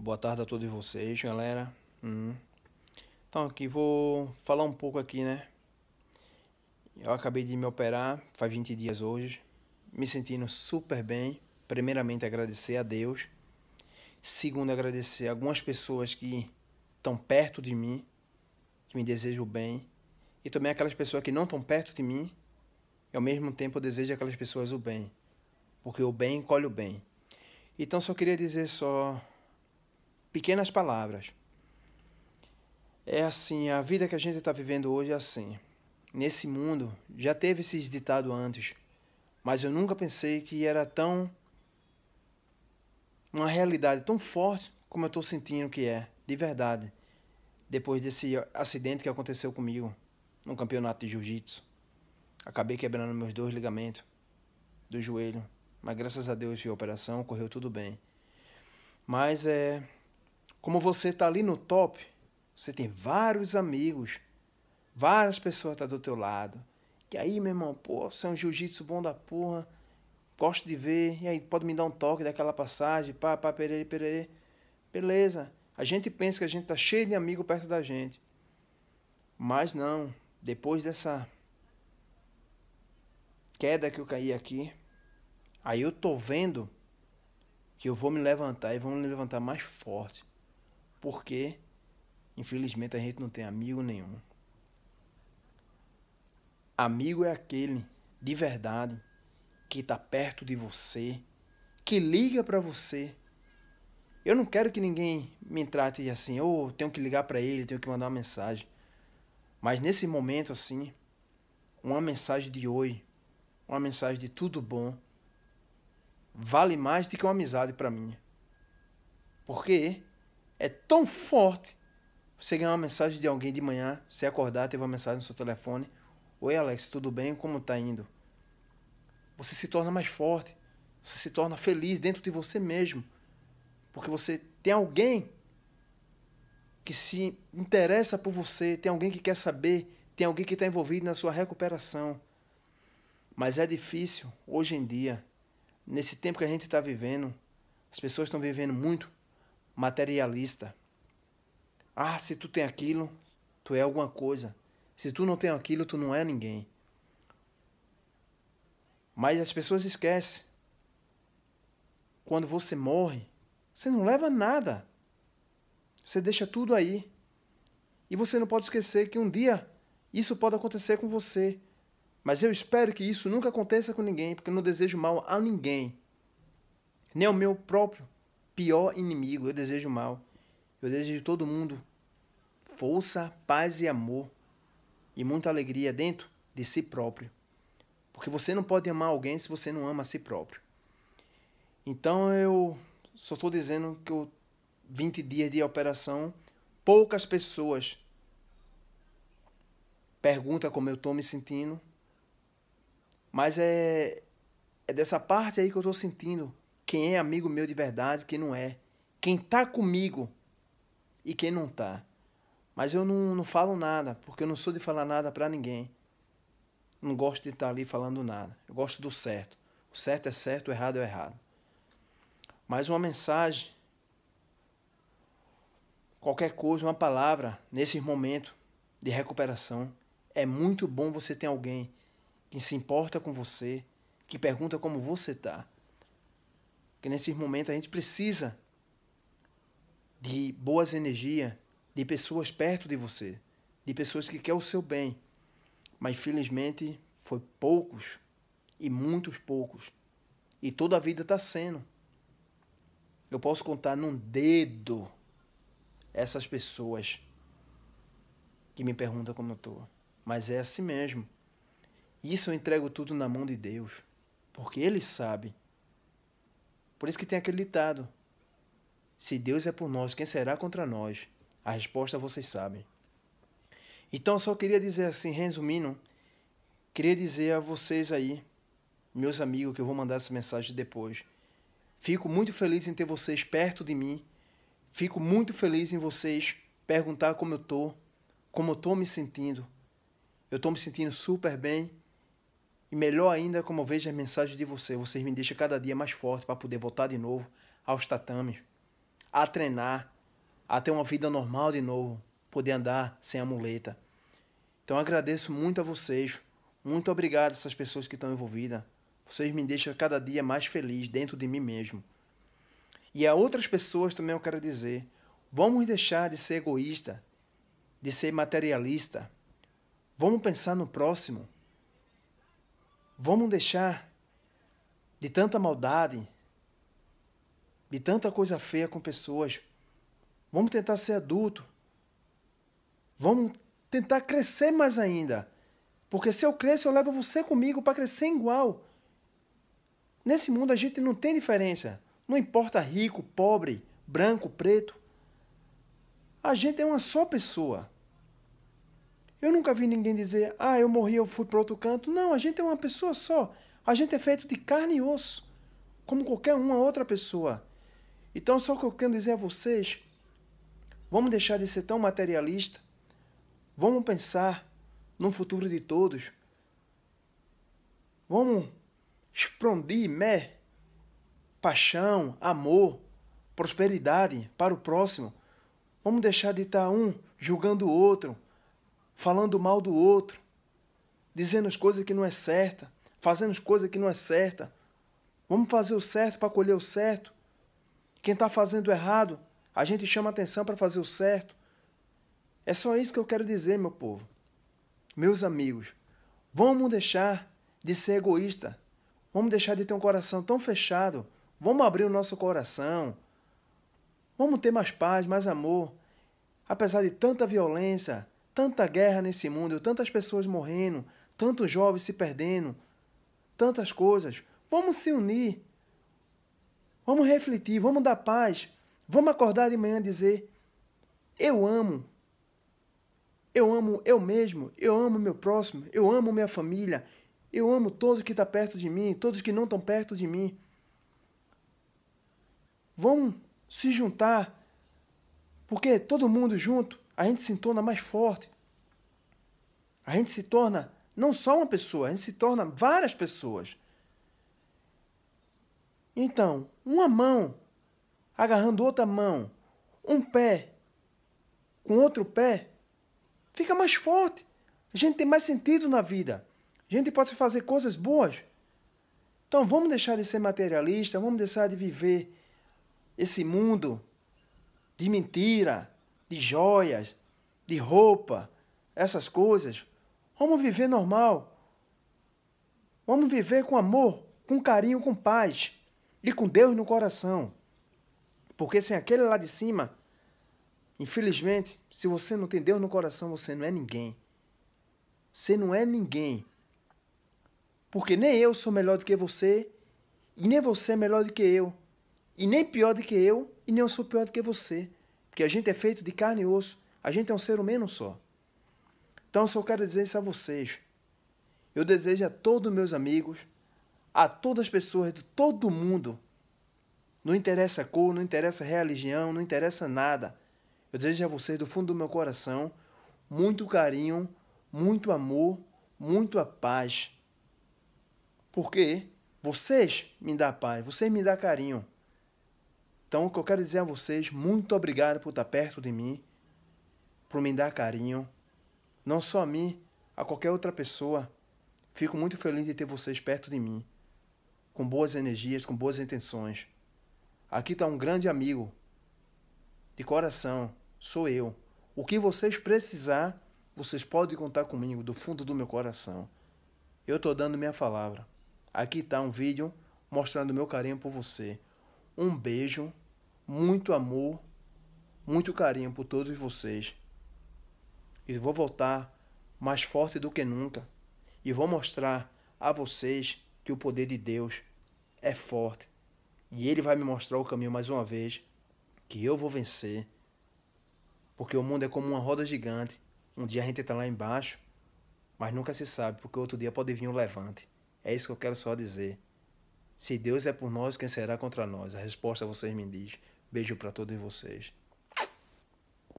Boa tarde a todos vocês, galera. Hum. Então, aqui vou falar um pouco aqui, né? Eu acabei de me operar, faz 20 dias hoje, me sentindo super bem. Primeiramente, agradecer a Deus. Segundo, agradecer algumas pessoas que estão perto de mim, que me desejam o bem. E também aquelas pessoas que não estão perto de mim, e ao mesmo tempo eu desejo aquelas pessoas o bem. Porque o bem colhe o bem. Então, só queria dizer só pequenas palavras. É assim, a vida que a gente está vivendo hoje é assim. Nesse mundo, já teve esses ditado antes, mas eu nunca pensei que era tão. uma realidade tão forte como eu estou sentindo que é, de verdade, depois desse acidente que aconteceu comigo no campeonato de jiu-jitsu. Acabei quebrando meus dois ligamentos do joelho, mas graças a Deus a operação correu tudo bem. Mas é como você está ali no top, você tem vários amigos, várias pessoas estão tá do teu lado. E aí, meu irmão, pô, você é um jiu-jitsu bom da porra, gosto de ver, e aí pode me dar um toque daquela passagem, pá, pá, perere, perere. Beleza. A gente pensa que a gente tá cheio de amigo perto da gente. Mas não, depois dessa queda que eu caí aqui, aí eu tô vendo que eu vou me levantar e vou me levantar mais forte. Porque, infelizmente, a gente não tem amigo nenhum. Amigo é aquele de verdade que está perto de você, que liga para você. Eu não quero que ninguém me trate assim, ou oh, tenho que ligar para ele, tenho que mandar uma mensagem. Mas nesse momento assim, uma mensagem de oi, uma mensagem de tudo bom, vale mais do que uma amizade para mim. Porque é tão forte. Você ganhar uma mensagem de alguém de manhã, você acordar, teve uma mensagem no seu telefone. Oi Alex, tudo bem? Como tá indo? Você se torna mais forte. Você se torna feliz dentro de você mesmo. Porque você tem alguém que se interessa por você, tem alguém que quer saber, tem alguém que está envolvido na sua recuperação. Mas é difícil hoje em dia, nesse tempo que a gente está vivendo, as pessoas estão vivendo muito materialista. Ah, se tu tem aquilo, tu é alguma coisa. Se tu não tem aquilo, tu não é ninguém. Mas as pessoas esquecem. Quando você morre, você não leva nada. Você deixa tudo aí. E você não pode esquecer que um dia isso pode acontecer com você. Mas eu espero que isso nunca aconteça com ninguém, porque eu não desejo mal a ninguém, nem ao meu próprio pior inimigo. Eu desejo mal. Eu desejo todo mundo força, paz e amor e muita alegria dentro de si próprio. Porque você não pode amar alguém se você não ama a si próprio. Então eu só estou dizendo que eu 20 dias de operação, poucas pessoas perguntam como eu estou me sentindo. Mas é, é dessa parte aí que eu estou sentindo quem é amigo meu de verdade, quem não é, quem tá comigo e quem não tá. Mas eu não, não falo nada, porque eu não sou de falar nada para ninguém. Não gosto de estar tá ali falando nada. Eu gosto do certo. O certo é certo, o errado é errado. Mas uma mensagem, qualquer coisa, uma palavra, nesses momentos de recuperação, é muito bom você ter alguém que se importa com você, que pergunta como você tá. Porque nesses momentos a gente precisa de boas energias, de pessoas perto de você, de pessoas que querem o seu bem. Mas felizmente foi poucos e muitos poucos. E toda a vida está sendo. Eu posso contar num dedo essas pessoas que me perguntam como eu estou. Mas é assim mesmo. Isso eu entrego tudo na mão de Deus, porque Ele sabe. Por isso que tem aquele ditado: Se Deus é por nós, quem será contra nós? A resposta vocês sabem. Então só queria dizer assim, resumindo, queria dizer a vocês aí, meus amigos, que eu vou mandar essa mensagem depois. Fico muito feliz em ter vocês perto de mim. Fico muito feliz em vocês perguntar como eu tô, como eu tô me sentindo. Eu tô me sentindo super bem e melhor ainda, como eu vejo as mensagens de vocês, vocês me deixam cada dia mais forte para poder voltar de novo aos tatames, a treinar, a ter uma vida normal de novo, poder andar sem a muleta. Então agradeço muito a vocês, muito obrigado a essas pessoas que estão envolvidas. Vocês me deixam cada dia mais feliz dentro de mim mesmo. E a outras pessoas também eu quero dizer: vamos deixar de ser egoísta, de ser materialista. Vamos pensar no próximo. Vamos deixar de tanta maldade, de tanta coisa feia com pessoas. Vamos tentar ser adulto. Vamos tentar crescer mais ainda. Porque se eu cresço, eu levo você comigo para crescer igual. Nesse mundo a gente não tem diferença. Não importa rico, pobre, branco, preto. A gente é uma só pessoa. Eu nunca vi ninguém dizer, ah, eu morri, eu fui para outro canto. Não, a gente é uma pessoa só. A gente é feito de carne e osso, como qualquer uma outra pessoa. Então, só o que eu quero dizer a vocês, vamos deixar de ser tão materialista, vamos pensar no futuro de todos, vamos expandir mé, paixão, amor, prosperidade para o próximo. Vamos deixar de estar um julgando o outro, falando mal do outro, dizendo as coisas que não é certa, fazendo as coisas que não é certa. Vamos fazer o certo para colher o certo. Quem está fazendo errado, a gente chama atenção para fazer o certo. É só isso que eu quero dizer, meu povo. Meus amigos, vamos deixar de ser egoísta. Vamos deixar de ter um coração tão fechado. Vamos abrir o nosso coração. Vamos ter mais paz, mais amor. Apesar de tanta violência, Tanta guerra nesse mundo, tantas pessoas morrendo, tantos jovens se perdendo, tantas coisas. Vamos se unir. Vamos refletir, vamos dar paz. Vamos acordar de manhã e dizer: Eu amo. Eu amo eu mesmo, eu amo meu próximo, eu amo minha família, eu amo todos que estão tá perto de mim, todos que não estão perto de mim. Vamos se juntar, porque todo mundo junto a gente se torna mais forte. A gente se torna não só uma pessoa, a gente se torna várias pessoas. Então, uma mão agarrando outra mão, um pé com outro pé, fica mais forte. A gente tem mais sentido na vida. A gente pode fazer coisas boas. Então vamos deixar de ser materialista, vamos deixar de viver esse mundo de mentira, de joias, de roupa, essas coisas. Vamos viver normal. Vamos viver com amor, com carinho, com paz e com Deus no coração. Porque sem aquele lá de cima, infelizmente, se você não tem Deus no coração, você não é ninguém. Você não é ninguém. Porque nem eu sou melhor do que você, e nem você é melhor do que eu, e nem pior do que eu, e nem eu sou pior do que você. Porque a gente é feito de carne e osso. A gente é um ser humano só. Então eu só quero dizer isso a vocês. Eu desejo a todos meus amigos, a todas as pessoas de todo mundo. Não interessa a cor, não interessa a religião, não interessa nada. Eu desejo a vocês do fundo do meu coração muito carinho, muito amor, muito a paz. Porque vocês me dão paz, vocês me dão carinho. Então, o que eu quero dizer a vocês, muito obrigado por estar perto de mim, por me dar carinho, não só a mim, a qualquer outra pessoa. Fico muito feliz de ter vocês perto de mim, com boas energias, com boas intenções. Aqui está um grande amigo, de coração, sou eu. O que vocês precisar, vocês podem contar comigo do fundo do meu coração. Eu estou dando minha palavra. Aqui está um vídeo mostrando meu carinho por você. Um beijo, muito amor, muito carinho por todos vocês. E vou voltar mais forte do que nunca e vou mostrar a vocês que o poder de Deus é forte. E ele vai me mostrar o caminho mais uma vez que eu vou vencer. Porque o mundo é como uma roda gigante. Um dia a gente está lá embaixo, mas nunca se sabe, porque outro dia pode vir um levante. É isso que eu quero só dizer. Se Deus é por nós, quem será contra nós? A resposta é vocês me diz. Beijo para todos vocês.